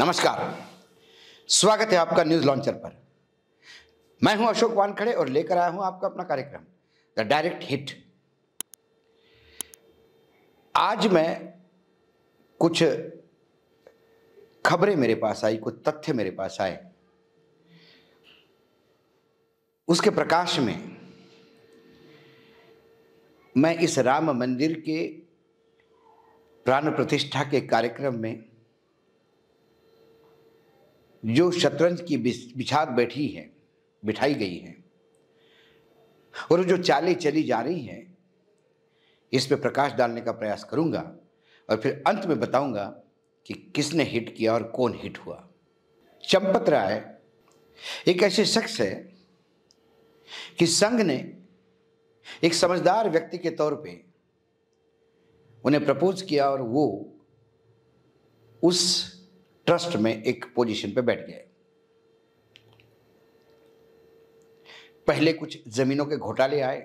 नमस्कार स्वागत है आपका न्यूज लॉन्चर पर मैं हूं अशोक वानखड़े और लेकर आया हूं आपका अपना कार्यक्रम द डायरेक्ट हिट आज मैं कुछ खबरें मेरे पास आई कुछ तथ्य मेरे पास आए उसके प्रकाश में मैं इस राम मंदिर के प्राण प्रतिष्ठा के कार्यक्रम में जो शतरंज की बिछात बैठी है बिठाई गई है और जो चालें चली जा रही हैं इस पर प्रकाश डालने का प्रयास करूंगा और फिर अंत में बताऊंगा कि किसने हिट किया और कौन हिट हुआ चंपत राय एक ऐसे शख्स है कि संघ ने एक समझदार व्यक्ति के तौर पे उन्हें प्रपोज किया और वो उस ट्रस्ट में एक पोजीशन पे बैठ गए पहले कुछ जमीनों के घोटाले आए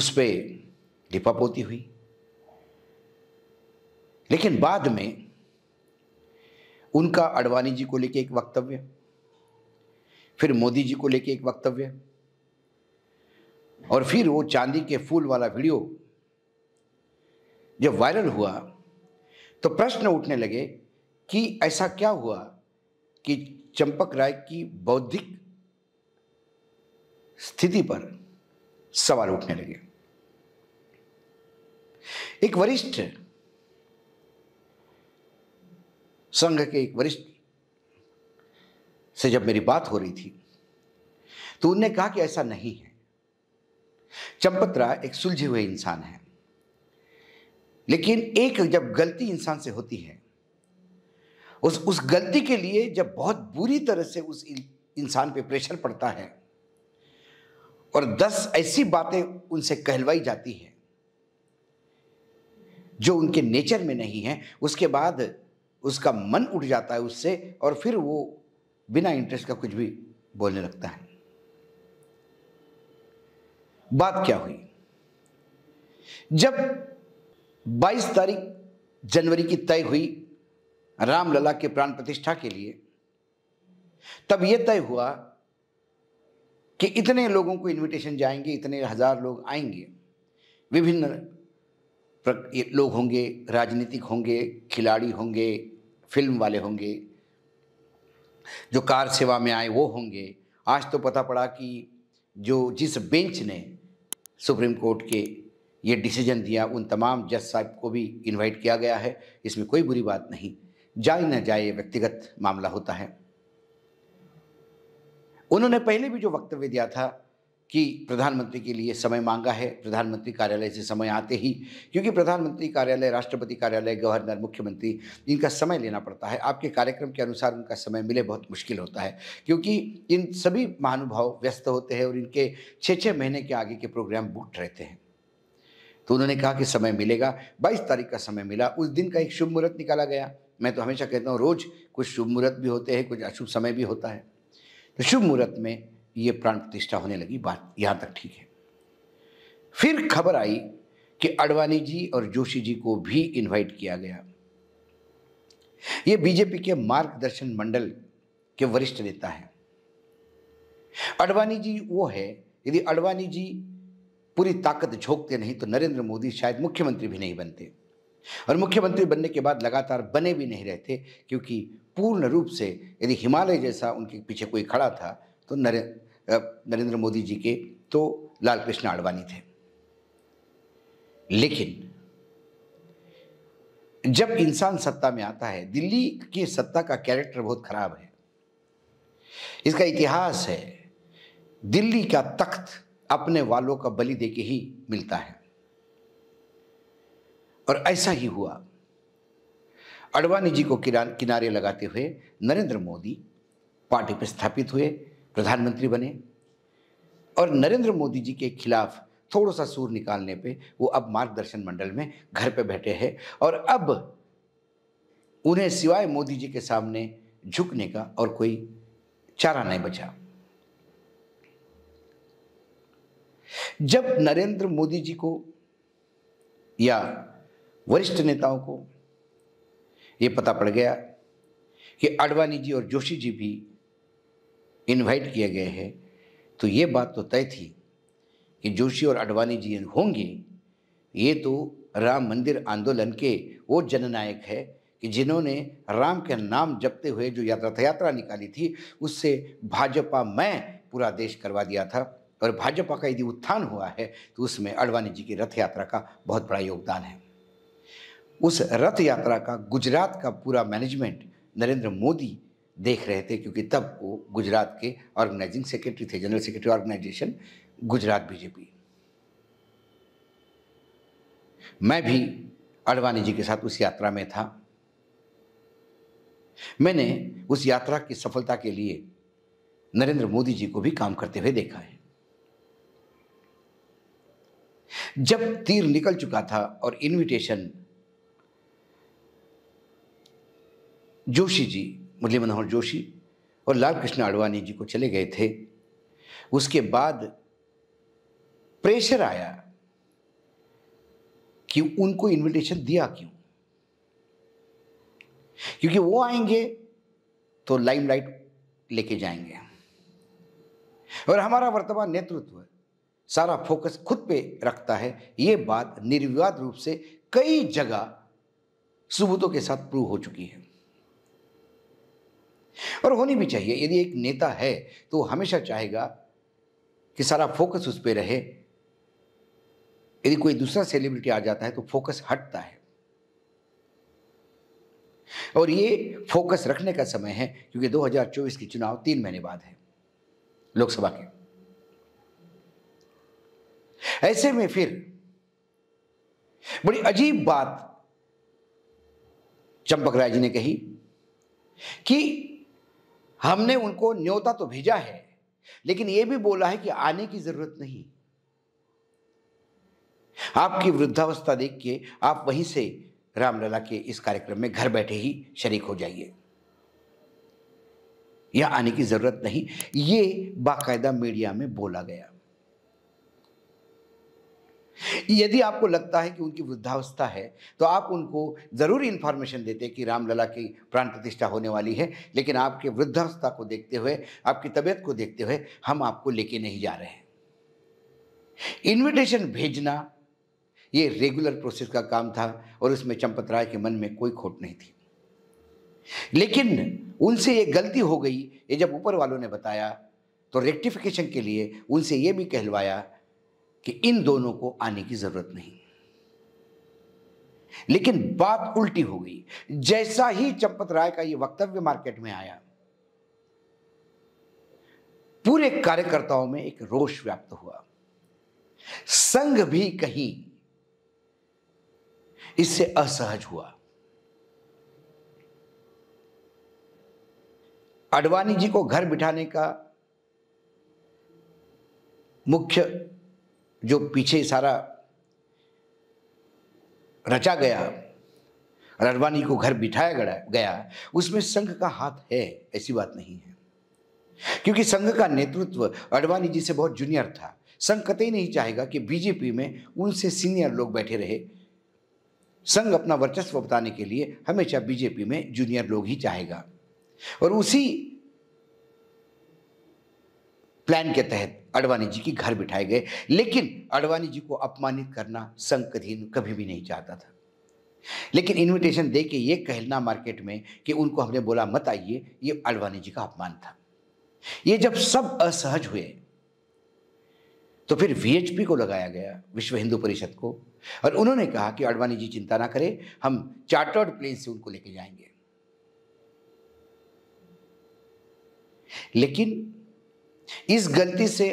उस पर लिपापोती हुई लेकिन बाद में उनका अडवाणी जी को लेके एक वक्तव्य फिर मोदी जी को लेके एक वक्तव्य और फिर वो चांदी के फूल वाला वीडियो जब वायरल हुआ तो प्रश्न उठने लगे कि ऐसा क्या हुआ कि चंपक राय की बौद्धिक स्थिति पर सवाल उठने लगे एक वरिष्ठ संघ के एक वरिष्ठ से जब मेरी बात हो रही थी तो उनने कहा कि ऐसा नहीं है चंपत राय एक सुलझे हुए इंसान है लेकिन एक जब गलती इंसान से होती है उस उस गलती के लिए जब बहुत बुरी तरह से उस इंसान पे प्रेशर पड़ता है और दस ऐसी बातें उनसे कहलवाई जाती हैं जो उनके नेचर में नहीं है उसके बाद उसका मन उठ जाता है उससे और फिर वो बिना इंटरेस्ट का कुछ भी बोलने लगता है बात क्या हुई जब बाईस तारीख जनवरी की तय हुई रामलला के प्राण प्रतिष्ठा के लिए तब यह तय हुआ कि इतने लोगों को इनविटेशन जाएंगे इतने हजार लोग आएंगे विभिन्न लोग होंगे राजनीतिक होंगे खिलाड़ी होंगे फिल्म वाले होंगे जो कार सेवा में आए वो होंगे आज तो पता पड़ा कि जो जिस बेंच ने सुप्रीम कोर्ट के ये डिसीजन दिया उन तमाम जज साहब को भी इनवाइट किया गया है इसमें कोई बुरी बात नहीं जाए ना जाए व्यक्तिगत मामला होता है उन्होंने पहले भी जो वक्तव्य दिया था कि प्रधानमंत्री के लिए समय मांगा है प्रधानमंत्री कार्यालय से समय आते ही क्योंकि प्रधानमंत्री कार्यालय राष्ट्रपति कार्यालय गवर्नर मुख्यमंत्री इनका समय लेना पड़ता है आपके कार्यक्रम के अनुसार उनका समय मिले बहुत मुश्किल होता है क्योंकि इन सभी महानुभाव व्यस्त होते हैं और इनके छः छः महीने के आगे के प्रोग्राम बुट रहते हैं तो उन्होंने कहा कि समय मिलेगा बाईस तारीख का समय मिला उस दिन का एक शुभ मुहूर्त निकाला गया मैं तो हमेशा कहता हूँ रोज़ कुछ शुभ मुहूर्त भी होते हैं कुछ अशुभ समय भी होता है तो शुभ मुहूर्त में ये प्राण प्रतिष्ठा होने लगी बात यहाँ तक ठीक है फिर खबर आई कि अडवाणी जी और जोशी जी को भी इनवाइट किया गया ये बीजेपी के मार्गदर्शन मंडल के वरिष्ठ नेता हैं अडवाणी जी वो है यदि अडवाणी जी पूरी ताकत झोंकते नहीं तो नरेंद्र मोदी शायद मुख्यमंत्री भी नहीं बनते और मुख्यमंत्री बनने के बाद लगातार बने भी नहीं रहते क्योंकि पूर्ण रूप से यदि हिमालय जैसा उनके पीछे कोई खड़ा था तो नरे नरेंद्र मोदी जी के तो लाल कृष्ण आडवाणी थे लेकिन जब इंसान सत्ता में आता है दिल्ली की सत्ता का कैरेक्टर बहुत खराब है इसका इतिहास है दिल्ली का तख्त अपने वालों का बलि दे के ही मिलता है और ऐसा ही हुआ अडवाणी जी को किनारे लगाते हुए नरेंद्र मोदी पार्टी पर स्थापित हुए प्रधानमंत्री बने और नरेंद्र मोदी जी के खिलाफ थोड़ा सा सूर निकालने पे वो अब मार्गदर्शन मंडल में घर पे बैठे हैं और अब उन्हें सिवाय मोदी जी के सामने झुकने का और कोई चारा नहीं बचा जब नरेंद्र मोदी जी को या वरिष्ठ नेताओं को ये पता पड़ गया कि अडवाणी जी और जोशी जी भी इनवाइट किए गए हैं तो ये बात तो तय थी कि जोशी और अडवाणी जी होंगे ये तो राम मंदिर आंदोलन के वो जननायक है कि जिन्होंने राम के नाम जपते हुए जो यात्रा यात्रा निकाली थी उससे भाजपा मैं पूरा देश करवा दिया था और भाजपा का यदि उत्थान हुआ है तो उसमें अडवाणी जी की रथ यात्रा का बहुत बड़ा योगदान है उस रथ यात्रा का गुजरात का पूरा मैनेजमेंट नरेंद्र मोदी देख रहे थे क्योंकि तब वो गुजरात के ऑर्गेनाइजिंग सेक्रेटरी थे general secretary organisation Gujarat BJP मैं भी अडवाणी जी के साथ उस यात्रा में था मैंने उस यात्रा की सफलता के लिए नरेंद्र मोदी जी को भी काम करते हुए देखा है जब तीर निकल चुका था और इनविटेशन जोशी जी मुरली मनोहर जोशी और लाल कृष्ण आडवाणी जी को चले गए थे उसके बाद प्रेशर आया कि उनको इनविटेशन दिया क्यों क्योंकि वो आएंगे तो लाइमलाइट लेके जाएंगे और हमारा वर्तमान नेतृत्व सारा फोकस खुद पे रखता है ये बात निर्विवाद रूप से कई जगह सबूतों के साथ प्रूव हो चुकी है और होनी भी चाहिए यदि एक नेता है तो हमेशा चाहेगा कि सारा फोकस उस पर रहे यदि कोई दूसरा सेलिब्रिटी आ जाता है तो फोकस हटता है और ये फोकस रखने का समय है क्योंकि 2024 के चुनाव तीन महीने बाद है लोकसभा के ऐसे में फिर बड़ी अजीब बात चंपक राय जी ने कही कि हमने उनको न्योता तो भेजा है लेकिन यह भी बोला है कि आने की जरूरत नहीं आपकी वृद्धावस्था देख के आप वहीं से रामलला के इस कार्यक्रम में घर बैठे ही शरीक हो जाइए या आने की जरूरत नहीं ये बाकायदा मीडिया में बोला गया यदि आपको लगता है कि उनकी वृद्धावस्था है तो आप उनको ज़रूर इन्फॉर्मेशन देते कि रामलला की प्राण प्रतिष्ठा होने वाली है लेकिन आपके वृद्धावस्था को देखते हुए आपकी तबीयत को देखते हुए हम आपको लेके नहीं जा रहे हैं भेजना ये रेगुलर प्रोसेस का काम था और उसमें चंपत राय के मन में कोई खोट नहीं थी लेकिन उनसे ये गलती हो गई ये जब ऊपर वालों ने बताया तो रेक्टिफिकेशन के लिए उनसे ये भी कहलवाया कि इन दोनों को आने की जरूरत नहीं लेकिन बात उल्टी हो गई जैसा ही चंपत राय का यह वक्तव्य मार्केट में आया पूरे कार्यकर्ताओं में एक रोष व्याप्त हुआ संघ भी कहीं इससे असहज हुआ अडवाणी जी को घर बिठाने का मुख्य जो पीछे सारा रचा गया और अडवाणी को घर बिठाया गया उसमें संघ का हाथ है ऐसी बात नहीं है क्योंकि संघ का नेतृत्व अडवाणी जी से बहुत जूनियर था संघ कतई नहीं चाहेगा कि बीजेपी में उनसे सीनियर लोग बैठे रहे संघ अपना वर्चस्व बताने के लिए हमेशा बीजेपी में जूनियर लोग ही चाहेगा और उसी प्लान के तहत अडवाणी जी की घर बिठाए गए लेकिन अडवाणी जी को अपमानित करना संकधीन कभी भी नहीं चाहता था लेकिन इनविटेशन दे के ये कहलना मार्केट में कि उनको हमने बोला मत आइए ये अडवाणी जी का अपमान था ये जब सब असहज हुए तो फिर वीएचपी को लगाया गया विश्व हिंदू परिषद को और उन्होंने कहा कि अडवाणी जी चिंता ना करें हम चार्टर्ड प्लेन से उनको लेके जाएंगे लेकिन इस गलती से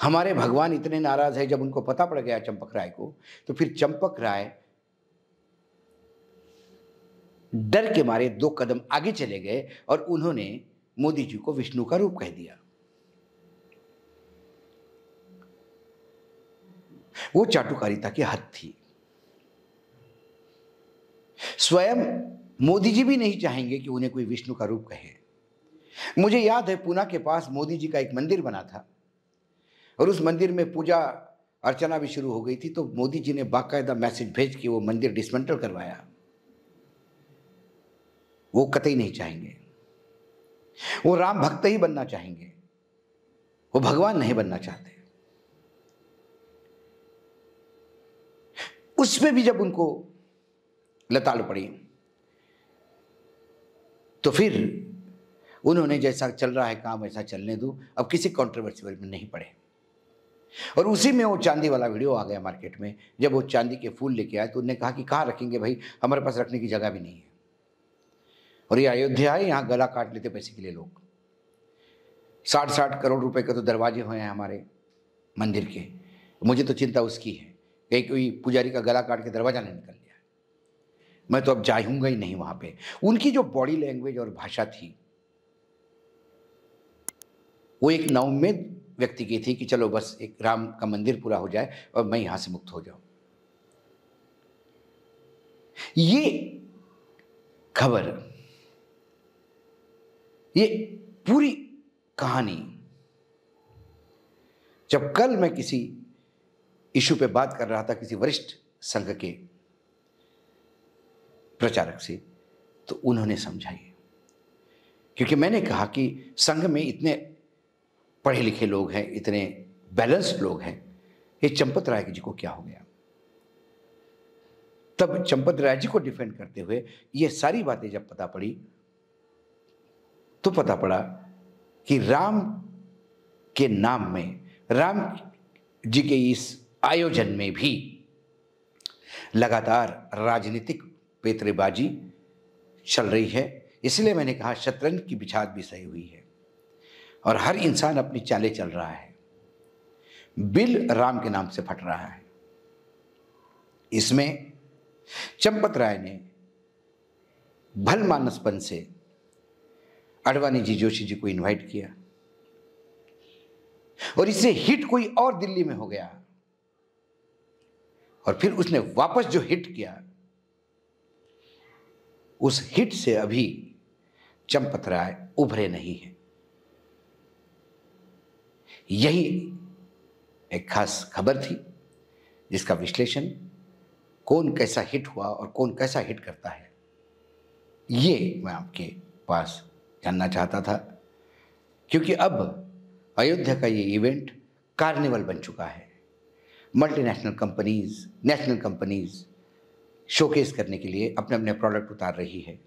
हमारे भगवान इतने नाराज है जब उनको पता पड़ गया चंपक राय को तो फिर चंपक राय डर के मारे दो कदम आगे चले गए और उन्होंने मोदी जी को विष्णु का रूप कह दिया वो चाटुकारिता की हद थी स्वयं मोदी जी भी नहीं चाहेंगे कि उन्हें कोई विष्णु का रूप कहे मुझे याद है पूना के पास मोदी जी का एक मंदिर बना था और उस मंदिर में पूजा अर्चना भी शुरू हो गई थी तो मोदी जी ने बाकायदा मैसेज भेज के वो मंदिर डिसमेंटल करवाया वो कतई नहीं चाहेंगे वो राम भक्त ही बनना चाहेंगे वो भगवान नहीं बनना चाहते उसमें भी जब उनको लताड़ पड़ी तो फिर उन्होंने जैसा चल रहा है काम वैसा चलने दूँ अब किसी कॉन्ट्रोवर्सी में नहीं पड़े और उसी में वो चांदी वाला वीडियो आ गया मार्केट में जब वो चांदी के फूल लेके आए तो उन्होंने कहा कि कहाँ रखेंगे भाई हमारे पास रखने की जगह भी नहीं है और ये अयोध्या है यहाँ गला काट लेते पैसे के लिए लोग साठ साठ करोड़ रुपए के तो दरवाजे हुए हैं हमारे मंदिर के मुझे तो चिंता उसकी है कहीं कोई पुजारी का गला काट के दरवाज़ा नहीं निकल गया मैं तो अब जाऊँगा ही नहीं वहाँ पर उनकी जो बॉडी लैंग्वेज और भाषा थी वो एक नवमेद व्यक्ति की थी कि चलो बस एक राम का मंदिर पूरा हो जाए और मैं यहां से मुक्त हो जाऊं ये खबर ये पूरी कहानी जब कल मैं किसी इशू पे बात कर रहा था किसी वरिष्ठ संघ के प्रचारक से तो उन्होंने समझाई क्योंकि मैंने कहा कि संघ में इतने पढ़े लिखे लोग हैं इतने बैलेंस्ड लोग हैं ये चंपत राय जी को क्या हो गया तब चंपत राय जी को डिफेंड करते हुए ये सारी बातें जब पता पड़ी तो पता पड़ा कि राम के नाम में राम जी के इस आयोजन में भी लगातार राजनीतिक पेतरेबाजी चल रही है इसलिए मैंने कहा शतरंज की बिछात भी सही हुई है और हर इंसान अपनी चाले चल रहा है बिल राम के नाम से फट रहा है इसमें चंपत राय ने भल मानसपन से अडवाणी जी जोशी जी को इनवाइट किया और इसे हिट कोई और दिल्ली में हो गया और फिर उसने वापस जो हिट किया उस हिट से अभी चंपत राय उभरे नहीं है यही एक खास खबर थी जिसका विश्लेषण कौन कैसा हिट हुआ और कौन कैसा हिट करता है ये मैं आपके पास जानना चाहता था क्योंकि अब अयोध्या का ये इवेंट कार्निवल बन चुका है multinational companies national companies showcase करने के लिए अपने अपने प्रोडक्ट उतार रही है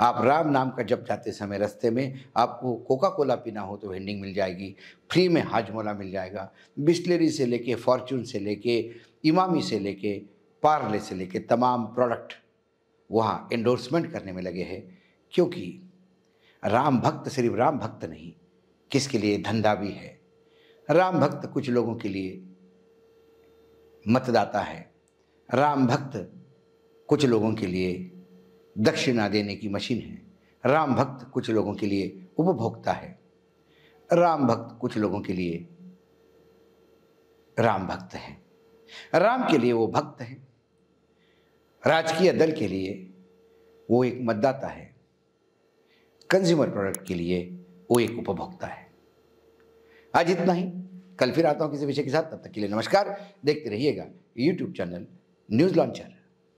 आप राम नाम का जब जाते समय रास्ते में आपको कोका कोला पीना हो तो वेंडिंग मिल जाएगी फ्री में हाजमोला मिल जाएगा बिस्लरी से लेके फॉर्चून से लेके इमामी से लेके पार्ले से लेके तमाम प्रोडक्ट वहाँ एंडोर्समेंट करने में लगे हैं क्योंकि राम भक्त सिर्फ राम भक्त नहीं किसके लिए धंधा भी है राम भक्त कुछ लोगों के लिए मतदाता है राम भक्त कुछ लोगों के लिए दक्षिणा देने की मशीन है राम भक्त कुछ लोगों के लिए उपभोक्ता है राम भक्त कुछ लोगों के लिए राम भक्त है राम के लिए वो भक्त है राजकीय दल के लिए वो एक मतदाता है कंज्यूमर प्रोडक्ट के लिए वो एक उपभोक्ता है आज इतना ही कल फिर आता हूँ किसी विषय के साथ तब तक के लिए नमस्कार देखते रहिएगा यूट्यूब चैनल न्यूज़ लॉन्चर